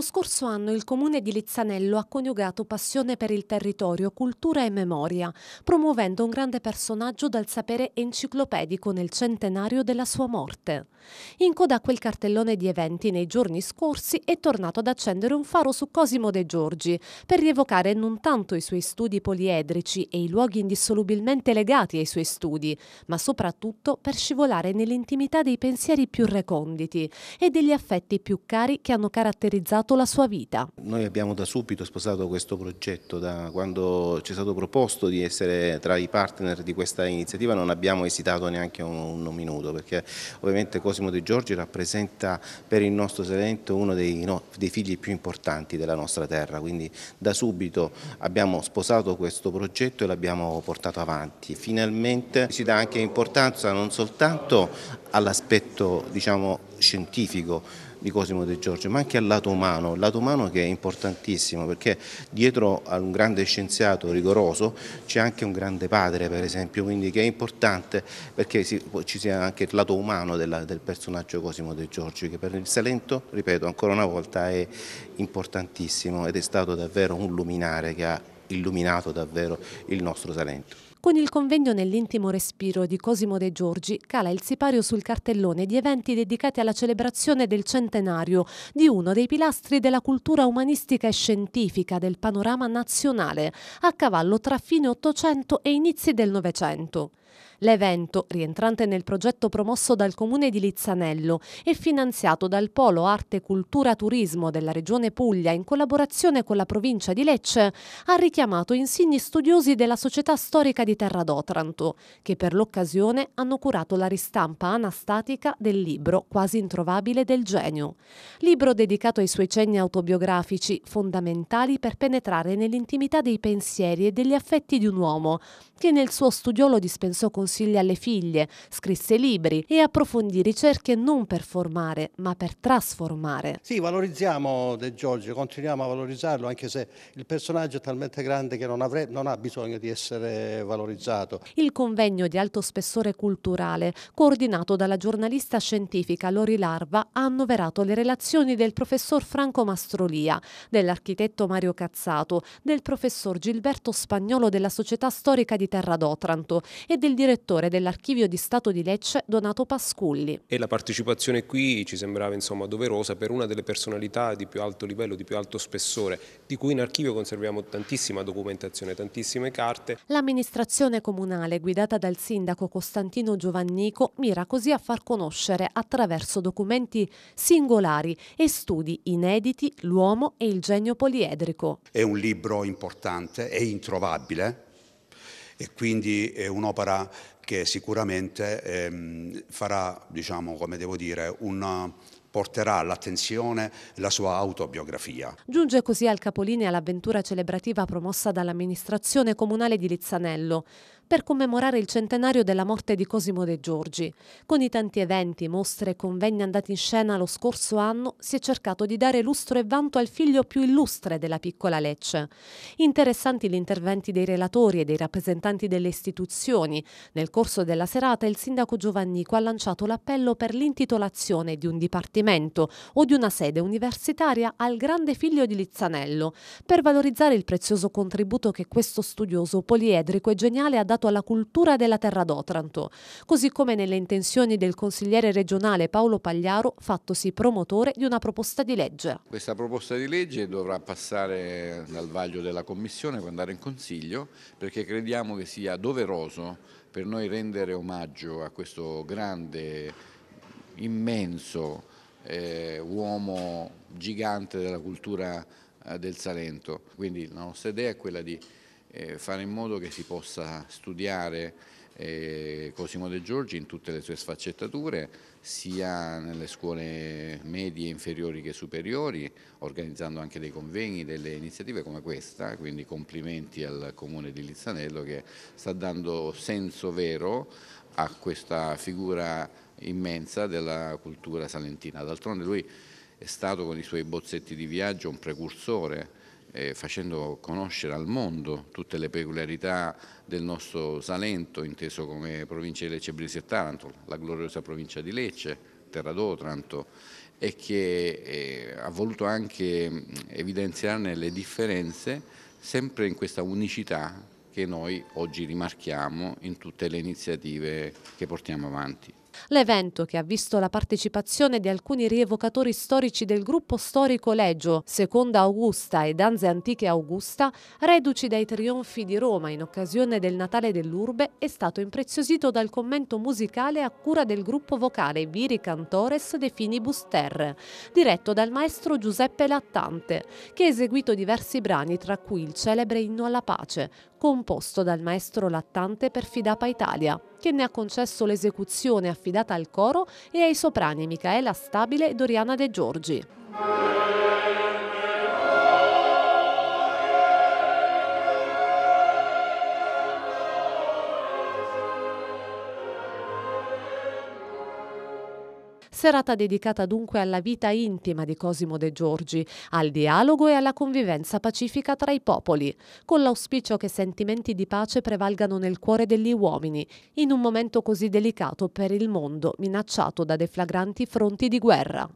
Lo scorso anno il comune di Lizzanello ha coniugato passione per il territorio, cultura e memoria, promuovendo un grande personaggio dal sapere enciclopedico nel centenario della sua morte. In coda a quel cartellone di eventi nei giorni scorsi è tornato ad accendere un faro su Cosimo De Giorgi per rievocare non tanto i suoi studi poliedrici e i luoghi indissolubilmente legati ai suoi studi, ma soprattutto per scivolare nell'intimità dei pensieri più reconditi e degli affetti più cari che hanno caratterizzato fatto la sua vita. Noi abbiamo da subito sposato questo progetto, da quando ci è stato proposto di essere tra i partner di questa iniziativa non abbiamo esitato neanche un, un minuto perché ovviamente Cosimo De Giorgi rappresenta per il nostro Salento uno dei, no, dei figli più importanti della nostra terra, quindi da subito abbiamo sposato questo progetto e l'abbiamo portato avanti. Finalmente si dà anche importanza non soltanto all'aspetto diciamo, scientifico, di Cosimo De Giorgio, ma anche al lato umano, il lato umano che è importantissimo perché dietro a un grande scienziato rigoroso c'è anche un grande padre per esempio, quindi che è importante perché ci sia anche il lato umano della, del personaggio Cosimo De Giorgio che per il Salento, ripeto ancora una volta, è importantissimo ed è stato davvero un luminare che ha illuminato davvero il nostro Salento. Con il convegno nell'intimo respiro di Cosimo De Giorgi cala il sipario sul cartellone di eventi dedicati alla celebrazione del centenario di uno dei pilastri della cultura umanistica e scientifica del panorama nazionale, a cavallo tra fine Ottocento e inizi del Novecento. L'evento, rientrante nel progetto promosso dal comune di Lizzanello e finanziato dal Polo Arte Cultura Turismo della regione Puglia in collaborazione con la provincia di Lecce, ha richiamato insigni studiosi della società storica di Terra d'Otranto, che per l'occasione hanno curato la ristampa anastatica del libro quasi introvabile del genio. Libro dedicato ai suoi cenni autobiografici, fondamentali per penetrare nell'intimità dei pensieri e degli affetti di un uomo, che nel suo studiolo dispensò Lorenzo consiglia alle figlie, scrisse libri e approfondì ricerche non per formare, ma per trasformare. Sì, valorizziamo De Giorgio, continuiamo a valorizzarlo, anche se il personaggio è talmente grande che non, avre- non ha bisogno di essere valorizzato. Il convegno di alto spessore culturale, coordinato dalla giornalista scientifica Lori Larva, ha annoverato le relazioni del professor Franco Mastrolia, dell'architetto Mario Cazzato, del professor Gilberto Spagnolo della Società Storica di Terra d'Otranto e del il direttore dell'Archivio di Stato di Lecce, Donato Pasculli. E la partecipazione qui ci sembrava insomma, doverosa per una delle personalità di più alto livello, di più alto spessore, di cui in archivio conserviamo tantissima documentazione, tantissime carte. L'amministrazione comunale, guidata dal sindaco Costantino Giovannico, mira così a far conoscere attraverso documenti singolari e studi inediti l'uomo e il genio poliedrico. È un libro importante, è introvabile, e quindi è un'opera che sicuramente ehm, farà, diciamo, come devo dire, un porterà all'attenzione la sua autobiografia. Giunge così al capolinea l'avventura celebrativa promossa dall'amministrazione comunale di Lizzanello per commemorare il centenario della morte di Cosimo De Giorgi. Con i tanti eventi, mostre e convegni andati in scena lo scorso anno si è cercato di dare lustro e vanto al figlio più illustre della piccola Lecce. Interessanti gli interventi dei relatori e dei rappresentanti delle istituzioni. Nel corso della serata il sindaco Giovannico ha lanciato l'appello per l'intitolazione di un dipartimento o di una sede universitaria al grande figlio di Lizzanello per valorizzare il prezioso contributo che questo studioso poliedrico e geniale ha dato dedicato alla cultura della terra d'Otranto, così come nelle intenzioni del consigliere regionale Paolo Pagliaro, fattosi promotore di una proposta di legge. Questa proposta di legge dovrà passare dal vaglio della Commissione può andare in Consiglio, perché crediamo che sia doveroso per noi rendere omaggio a questo grande, immenso eh, uomo gigante della cultura eh, del Salento. Quindi la nostra idea è quella di eh, fare in modo che si possa studiare eh, Cosimo De Giorgi in tutte le sue sfaccettature, sia nelle scuole medie, inferiori che superiori, organizzando anche dei convegni, delle iniziative come questa, quindi complimenti al comune di Lizzanello che sta dando senso vero a questa figura immensa della cultura salentina. D'altronde lui è stato con i suoi bozzetti di viaggio un precursore eh, facendo conoscere al mondo tutte le peculiarità del nostro Salento, inteso come provincia di Lecce, Brisi e Taranto, la gloriosa provincia di Lecce, Terra d'Otranto, e che eh, ha voluto anche evidenziarne le differenze sempre in questa unicità che noi oggi rimarchiamo in tutte le iniziative che portiamo avanti. L'evento, che ha visto la partecipazione di alcuni rievocatori storici del gruppo storico Legio, Seconda Augusta e Danze Antiche Augusta, reduci dai trionfi di Roma in occasione del Natale dell'Urbe, è stato impreziosito dal commento musicale a cura del gruppo vocale Viri Cantores De Finibus Terre, diretto dal maestro Giuseppe Lattante, che ha eseguito diversi brani, tra cui il celebre Inno alla Pace, composto dal maestro Lattante per Fidapa Italia che ne ha concesso l'esecuzione affidata al coro e ai soprani Michaela Stabile e Doriana De Giorgi. serata dedicata dunque alla vita intima di Cosimo De Giorgi, al dialogo e alla convivenza pacifica tra i popoli, con l'auspicio che sentimenti di pace prevalgano nel cuore degli uomini, in un momento così delicato per il mondo minacciato da deflagranti fronti di guerra.